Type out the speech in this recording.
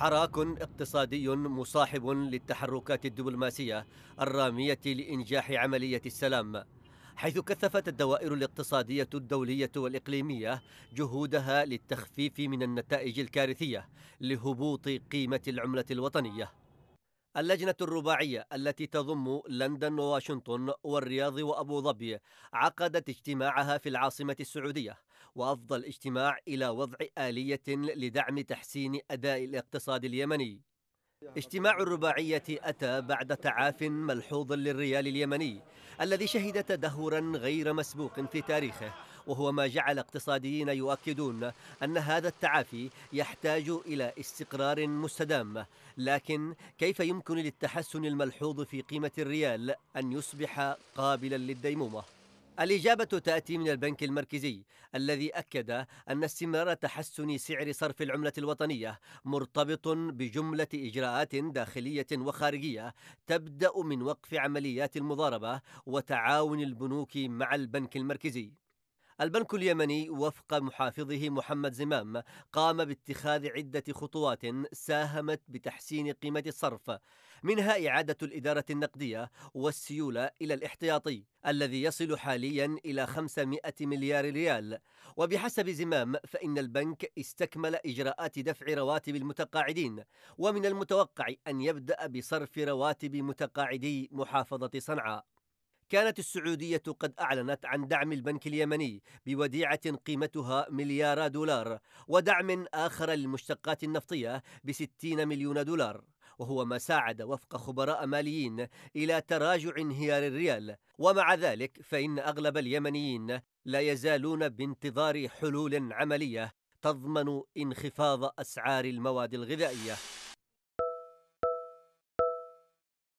حراك اقتصادي مصاحب للتحركات الدبلوماسية الرامية لإنجاح عملية السلام حيث كثفت الدوائر الاقتصادية الدولية والإقليمية جهودها للتخفيف من النتائج الكارثية لهبوط قيمة العملة الوطنية اللجنة الرباعية التي تضم لندن وواشنطن والرياض وأبو ظبي عقدت اجتماعها في العاصمة السعودية وأفضى الاجتماع إلى وضع آلية لدعم تحسين أداء الاقتصاد اليمني اجتماع الرباعية أتى بعد تعاف ملحوظ للريال اليمني الذي شهد تدهورا غير مسبوق في تاريخه وهو ما جعل اقتصاديين يؤكدون أن هذا التعافي يحتاج إلى استقرار مستدام لكن كيف يمكن للتحسن الملحوظ في قيمة الريال أن يصبح قابلا للديمومة؟ الإجابة تأتي من البنك المركزي الذي أكد أن استمرار تحسن سعر صرف العملة الوطنية مرتبط بجملة إجراءات داخلية وخارجية تبدأ من وقف عمليات المضاربة وتعاون البنوك مع البنك المركزي البنك اليمني وفق محافظه محمد زمام قام باتخاذ عدة خطوات ساهمت بتحسين قيمة الصرف منها إعادة الإدارة النقدية والسيولة إلى الاحتياطي الذي يصل حاليا إلى 500 مليار ريال وبحسب زمام فإن البنك استكمل إجراءات دفع رواتب المتقاعدين ومن المتوقع أن يبدأ بصرف رواتب متقاعدي محافظة صنعاء كانت السعودية قد أعلنت عن دعم البنك اليمني بوديعة قيمتها مليار دولار ودعم آخر للمشتقات النفطية بستين مليون دولار وهو ما ساعد وفق خبراء ماليين إلى تراجع انهيار الريال ومع ذلك فإن أغلب اليمنيين لا يزالون بانتظار حلول عملية تضمن انخفاض أسعار المواد الغذائية